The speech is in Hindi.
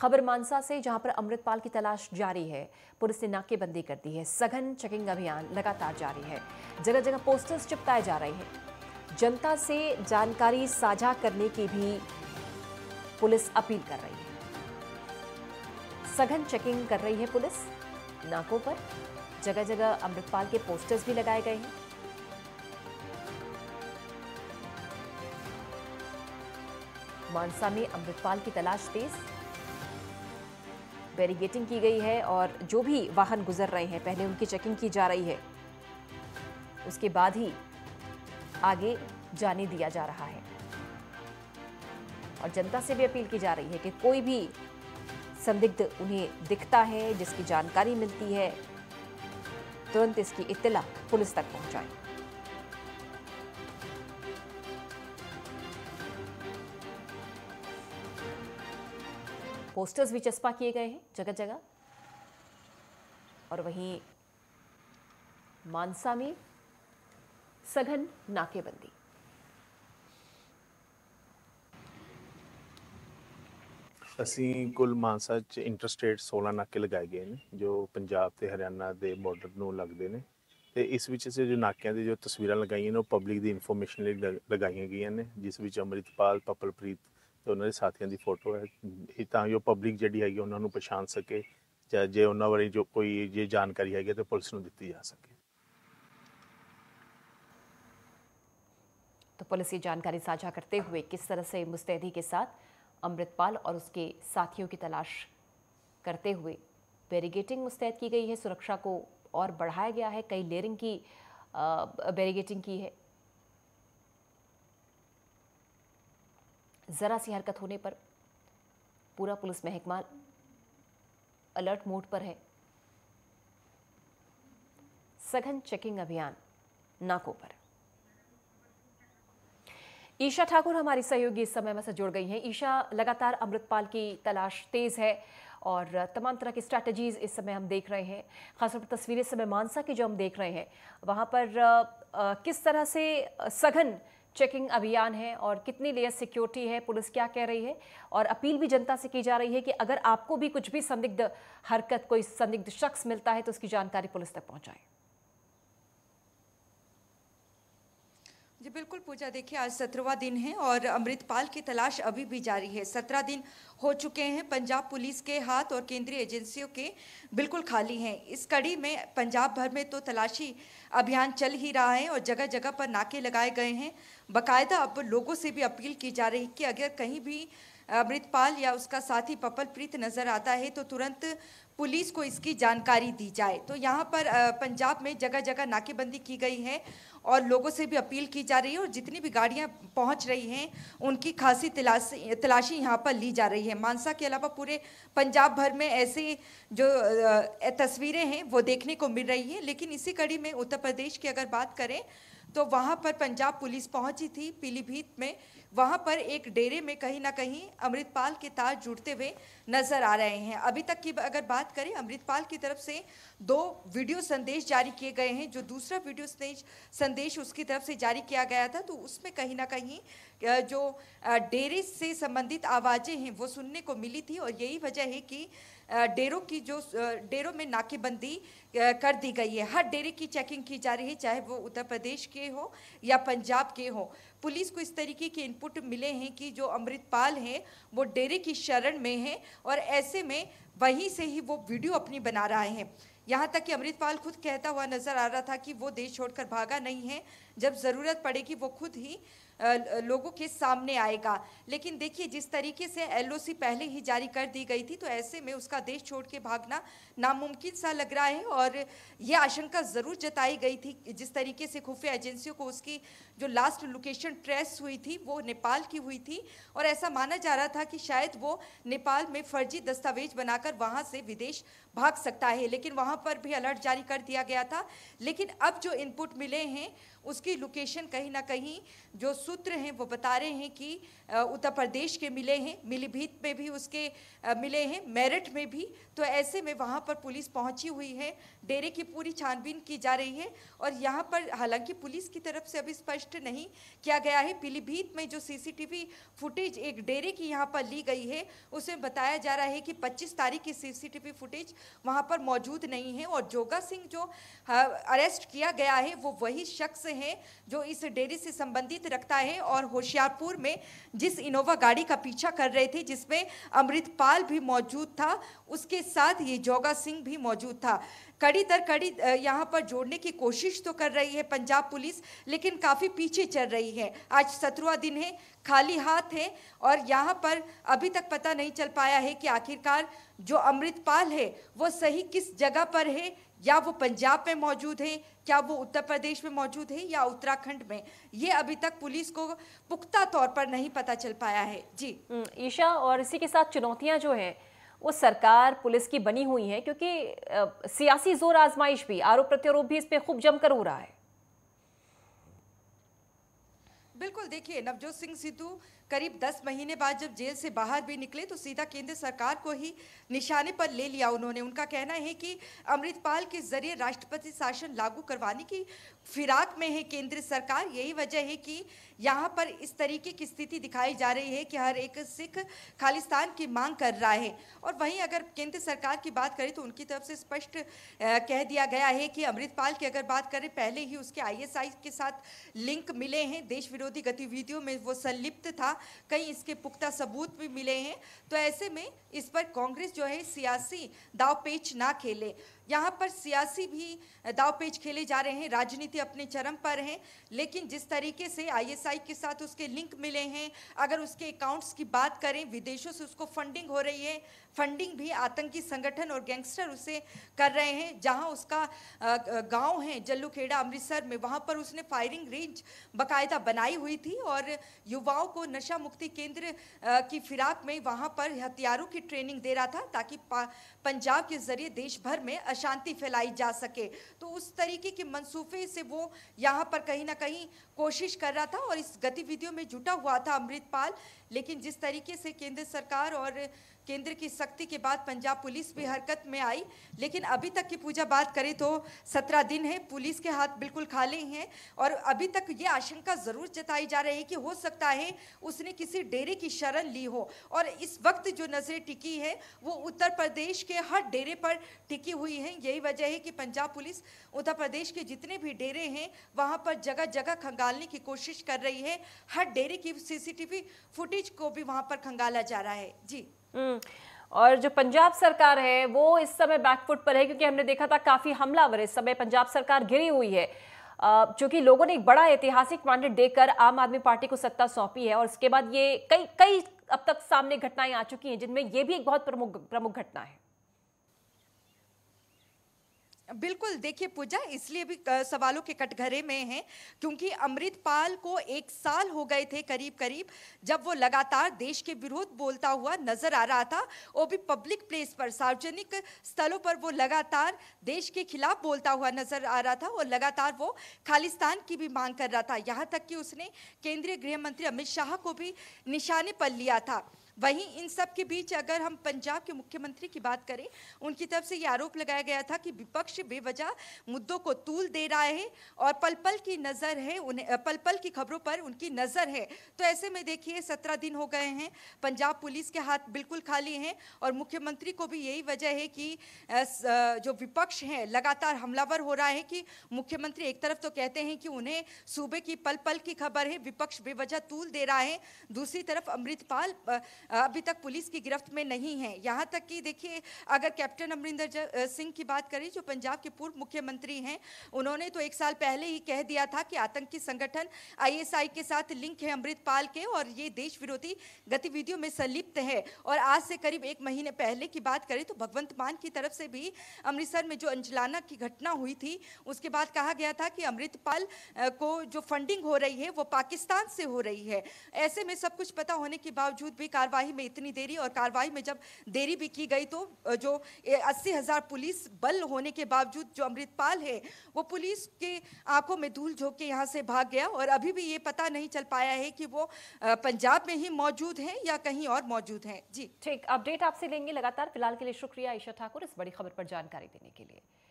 खबर मानसा से जहां पर अमृतपाल की तलाश जारी है पुलिस ने नाकेबंदी कर दी है सघन चेकिंग अभियान लगातार जारी है जगह जगह पोस्टर्स चिपकाए जा रहे हैं जनता से जानकारी साझा करने की भी पुलिस अपील कर रही है सघन चेकिंग कर रही है पुलिस नाकों पर जगह जगह अमृतपाल के पोस्टर्स भी लगाए गए हैं मानसा में अमृतपाल की तलाश तेज बैरिगेटिंग की गई है और जो भी वाहन गुजर रहे हैं पहले उनकी चेकिंग की जा रही है उसके बाद ही आगे जाने दिया जा रहा है और जनता से भी अपील की जा रही है कि कोई भी संदिग्ध उन्हें दिखता है जिसकी जानकारी मिलती है तुरंत इसकी इत्तला पुलिस तक पहुंचाएं। पोस्टर्स भी चस्पा किए गए हैं जगह जगह और वहीं मानसा में सघन नाकेबंदी ਅਸੀਂ ਕੁੱਲ ਮਾਨਸਾ ਚ ਇੰਟਰਸਟੇਟ 16 ਨਾਕੇ ਲਗਾਏ ਗਏ ਨੇ ਜੋ ਪੰਜਾਬ ਤੇ ਹਰਿਆਣਾ ਦੇ ਬਾਰਡਰ ਨੂੰ ਲੱਗਦੇ ਨੇ ਤੇ ਇਸ ਵਿੱਚ ਅਸੀਂ ਜੋ ਨਾਕਿਆਂ ਦੇ ਜੋ ਤਸਵੀਰਾਂ ਲਗਾਈਆਂ ਨੇ ਉਹ ਪਬਲਿਕ ਦੀ ਇਨਫੋਰਮੇਸ਼ਨ ਲਈ ਲਗਾਈਆਂ ਗਈਆਂ ਨੇ ਜਿਸ ਵਿੱਚ ਅਮਰਿਤਪਾਲ ਪਪਲਪ੍ਰੀਤ तो उन्होंने साथियों की फोटो है ਹੈ ਇਹ पब्लिक जी है उन्होंने पछाण सके जे उन्होंने बारे जो कोई जो जानकारी हैगी तो पुलिस को दी जा सके तो पुलिस ये जानकारी साझा करते हुए किस तरह से मुस्तैदी के साथ अमृतपाल और उसके साथियों की तलाश करते हुए बैरिगेटिंग मुस्तैद की गई है सुरक्षा को और बढ़ाया गया है कई लेयरिंग की बैरिगेटिंग की है ज़रा सी हरकत होने पर पूरा पुलिस महकमा अलर्ट मोड पर है सघन चेकिंग अभियान नाकों पर ईशा ठाकुर हमारी सहयोगी इस समय में से जुड़ गई हैं ईशा लगातार अमृतपाल की तलाश तेज है और तमाम तरह की स्ट्रैटेजीज इस समय हम देख रहे हैं खासतौर पर तस्वीरें इस समय मानसा की जो हम देख रहे हैं वहां पर आ, आ, किस तरह से सघन चेकिंग अभियान है और कितनी लेयर सिक्योरिटी है पुलिस क्या कह रही है और अपील भी जनता से की जा रही है कि अगर आपको भी कुछ भी संदिग्ध हरकत कोई संदिग्ध शख्स मिलता है तो उसकी जानकारी पुलिस तक पहुँचाएं जी बिल्कुल पूजा देखिए आज सत्रहवा दिन है और अमृतपाल की तलाश अभी भी जारी है सत्रह दिन हो चुके हैं पंजाब पुलिस के हाथ और केंद्रीय एजेंसियों के बिल्कुल खाली हैं इस कड़ी में पंजाब भर में तो तलाशी अभियान चल ही रहा है और जगह जगह पर नाके लगाए गए हैं बकायदा अब लोगों से भी अपील की जा रही है कि अगर कहीं भी अमृतपाल या उसका साथी पपल नजर आता है तो तुरंत पुलिस को इसकी जानकारी दी जाए तो यहाँ पर पंजाब में जगह जगह नाकेबंदी की गई है और लोगों से भी अपील की जा रही है और जितनी भी गाड़ियाँ पहुँच रही हैं उनकी खासी तलाशी तलाशी यहाँ पर ली जा रही है मानसा के अलावा पूरे पंजाब भर में ऐसी जो तस्वीरें हैं वो देखने को मिल रही है लेकिन इसी कड़ी में उत्तर प्रदेश की अगर बात करें तो वहाँ पर पंजाब पुलिस पहुँची थी पीलीभीत में वहाँ पर एक डेरे में कहीं ना कहीं अमृतपाल के तार जुड़ते हुए नजर आ रहे हैं अभी तक की अगर बात करें अमृतपाल की तरफ से दो वीडियो संदेश जारी किए गए हैं जो दूसरा वीडियो संदेश संदेश उसकी तरफ से जारी किया गया था तो उसमें कहीं ना कहीं जो डेरे से संबंधित आवाज़ें हैं वो सुनने को मिली थी और यही वजह है कि डेरों की जो डेरों में नाकेबंदी कर दी गई है हर डेरे की चेकिंग की जा रही है चाहे वो उत्तर प्रदेश के हो या पंजाब के हो पुलिस को इस तरीके के इनपुट मिले हैं कि जो अमृतपाल हैं वो डेरे की शरण में हैं और ऐसे में वहीं से ही वो वीडियो अपनी बना रहे हैं यहाँ तक कि अमृतपाल खुद कहता हुआ नजर आ रहा था कि वो देश छोड़कर भागा नहीं है जब ज़रूरत पड़ेगी वो खुद ही लोगों के सामने आएगा लेकिन देखिए जिस तरीके से एलओसी पहले ही जारी कर दी गई थी तो ऐसे में उसका देश छोड़ के भागना नामुमकिन सा लग रहा है और ये आशंका ज़रूर जताई गई थी जिस तरीके से खुफिया एजेंसियों को उसकी जो लास्ट लोकेशन ट्रेस हुई थी वो नेपाल की हुई थी और ऐसा माना जा रहा था कि शायद वो नेपाल में फर्जी दस्तावेज बनाकर वहाँ से विदेश भाग सकता है लेकिन वहाँ पर भी अलर्ट जारी कर दिया गया था लेकिन अब जो इनपुट मिले हैं उसकी लोकेशन कहीं ना कहीं जो सूत्र हैं वो बता रहे हैं कि उत्तर प्रदेश के मिले हैं मिलीभीत में भी उसके मिले हैं मेरठ में भी तो ऐसे में वहाँ पर पुलिस पहुँची हुई है डेरे की पूरी छानबीन की जा रही है और यहाँ पर हालांकि पुलिस की तरफ से अभी स्पष्ट नहीं किया गया है पीलीभीत में जो सीसीटीवी फुटेज एक डेरे की यहाँ पर ली गई है उसमें बताया जा रहा है कि 25 तारीख की सीसीटीवी फुटेज वहाँ पर मौजूद नहीं है और जोगा सिंह जो अरेस्ट किया गया है वो वही शख्स हैं जो इस डेरे से संबंधित रखता है और होशियारपुर में जिस इनोवा गाड़ी का पीछा कर रहे थे जिसमें अमृतपाल भी मौजूद था उसके साथ ये जोगा सिंह भी मौजूद था कड़ी दर कड़ी यहाँ पर जोड़ने की कोशिश तो कर रही है पंजाब पुलिस लेकिन काफ़ी पीछे चल रही है आज सत्रवा दिन है खाली हाथ है और यहाँ पर अभी तक पता नहीं चल पाया है कि आखिरकार जो अमृतपाल है वो सही किस जगह पर है या वो पंजाब में मौजूद है क्या वो उत्तर प्रदेश में मौजूद है या उत्तराखंड में ये अभी तक पुलिस को पुख्ता तौर पर नहीं पता चल पाया है जी हम्म, ईशा और इसी के साथ चुनौतियाँ जो हैं वो सरकार पुलिस की बनी हुई है क्योंकि सियासी जोर आजमाइश भी आरोप प्रत्यारोप भी इस पर खूब जमकर हो रहा है बिल्कुल देखिए नवजोत सिंह सिद्धू करीब 10 महीने बाद जब जेल से बाहर भी निकले तो सीधा केंद्र सरकार को ही निशाने पर ले लिया उन्होंने उनका कहना है कि अमृतपाल के जरिए राष्ट्रपति शासन लागू करवाने की फिराक में है केंद्र सरकार यही वजह है कि यहाँ पर इस तरीके की स्थिति दिखाई जा रही है कि हर एक सिख खालिस्तान की मांग कर रहा है और वहीं अगर केंद्र सरकार की बात करें तो उनकी तरफ से स्पष्ट कह दिया गया है कि अमृतपाल की अगर बात करें पहले ही उसके आईएसआई के साथ लिंक मिले हैं देश विरोधी गतिविधियों में वो संलिप्त था कई इसके पुख्ता सबूत भी मिले हैं तो ऐसे में इस पर कांग्रेस जो है सियासी दाव पेच ना खेले यहाँ पर सियासी भी दावपेच खेले जा रहे हैं राजनीति अपने चरम पर है लेकिन जिस तरीके से आईएसआई के साथ उसके लिंक मिले हैं अगर उसके अकाउंट्स की बात करें विदेशों से उसको फंडिंग हो रही है फंडिंग भी आतंकी संगठन और गैंगस्टर उसे कर रहे हैं जहाँ उसका गाँव है जल्लूखेड़ा अमृतसर में वहाँ पर उसने फायरिंग रेंज बाकायदा बनाई हुई थी और युवाओं को नशा मुक्ति केंद्र की फिराक में वहाँ पर हथियारों की ट्रेनिंग दे रहा था ताकि पंजाब के जरिए देश भर में अशांति फैलाई जा सके तो उस तरीके के मंसूबे से वो यहाँ पर कहीं ना कहीं कोशिश कर रहा था और इस गतिविधियों में जुटा हुआ था अमृतपाल लेकिन जिस तरीके से केंद्र सरकार और केंद्र की सख्ती के बाद पंजाब पुलिस भी हरकत में आई लेकिन अभी तक की पूजा बात करें तो सत्रह दिन है पुलिस के हाथ बिल्कुल खाली हैं और अभी तक ये आशंका ज़रूर जताई जा रही है कि हो सकता है उसने किसी डेरे की शरण ली हो और इस वक्त जो नज़रें टिकी है वो उत्तर प्रदेश के हर डेरे पर टिकी हुई हैं यही वजह है कि पंजाब पुलिस उत्तर प्रदेश के जितने भी डेरे हैं वहाँ पर जगह जगह खंगालने की कोशिश कर रही है हर डेरे की सीसीटीवी फुटेज को भी वहाँ पर खंगाला जा रहा है जी हम्म। और जो पंजाब सरकार है वो इस समय बैकफुट पर है क्योंकि हमने देखा था काफी हमलावर इस समय पंजाब सरकार घिरी हुई है क्योंकि लोगों ने एक बड़ा ऐतिहासिक मैंडेट देकर आम आदमी पार्टी को सत्ता सौंपी है और इसके बाद ये कई कई अब तक सामने घटनाएं आ चुकी हैं जिनमें ये भी एक बहुत प्रमुख प्रमुख घटना है बिल्कुल देखिए पूजा इसलिए भी सवालों के कटघरे में हैं क्योंकि अमृतपाल को एक साल हो गए थे करीब करीब जब वो लगातार देश के विरोध बोलता हुआ नजर आ रहा था वो भी पब्लिक प्लेस पर सार्वजनिक स्थलों पर वो लगातार देश के खिलाफ बोलता हुआ नजर आ रहा था और लगातार वो खालिस्तान की भी मांग कर रहा था यहाँ तक कि उसने केंद्रीय गृह मंत्री अमित शाह को भी निशाने पर लिया था वहीं इन सब के बीच अगर हम पंजाब के मुख्यमंत्री की बात करें उनकी तरफ से ये आरोप लगाया गया था कि विपक्ष बेवजह मुद्दों को तूल दे रहा है और पल पल की नज़र है उन्हें पल पल की खबरों पर उनकी नज़र है तो ऐसे में देखिए सत्रह दिन हो गए हैं पंजाब पुलिस के हाथ बिल्कुल खाली हैं और मुख्यमंत्री को भी यही वजह है कि जो विपक्ष हैं लगातार हमलावर हो रहा है कि मुख्यमंत्री एक तरफ तो कहते हैं कि उन्हें सूबे की पल पल की खबर है विपक्ष बेवजह तूल दे रहा है दूसरी तरफ अमृतपाल अभी तक पुलिस की गिरफ्त में नहीं है यहाँ तक कि देखिए अगर कैप्टन अमरिंदर सिंह की बात करें जो पंजाब के पूर्व मुख्यमंत्री हैं उन्होंने तो एक साल पहले ही कह दिया था कि आतंकी संगठन आईएसआई के साथ लिंक है अमृतपाल के और ये देश विरोधी गतिविधियों में संलिप्त है और आज से करीब एक महीने पहले की बात करें तो भगवंत मान की तरफ से भी अमृतसर में जो अंजलाना की घटना हुई थी उसके बाद कहा गया था कि अमृतपाल को जो फंडिंग हो रही है वो पाकिस्तान से हो रही है ऐसे में सब कुछ पता होने के बावजूद भी कार्रवाई कार्यवाही में इतनी देरी और कार्रवाई में जब देरी भी की गई तो जो अस्सी हज़ार पुलिस बल होने के बावजूद जो अमृतपाल है वो पुलिस के आंखों में धूल झोंक के यहाँ से भाग गया और अभी भी ये पता नहीं चल पाया है कि वो पंजाब में ही मौजूद हैं या कहीं और मौजूद हैं जी ठीक अपडेट आपसे लेंगे लगातार फिलहाल के लिए शुक्रिया ईशा ठाकुर इस बड़ी खबर पर जानकारी देने के लिए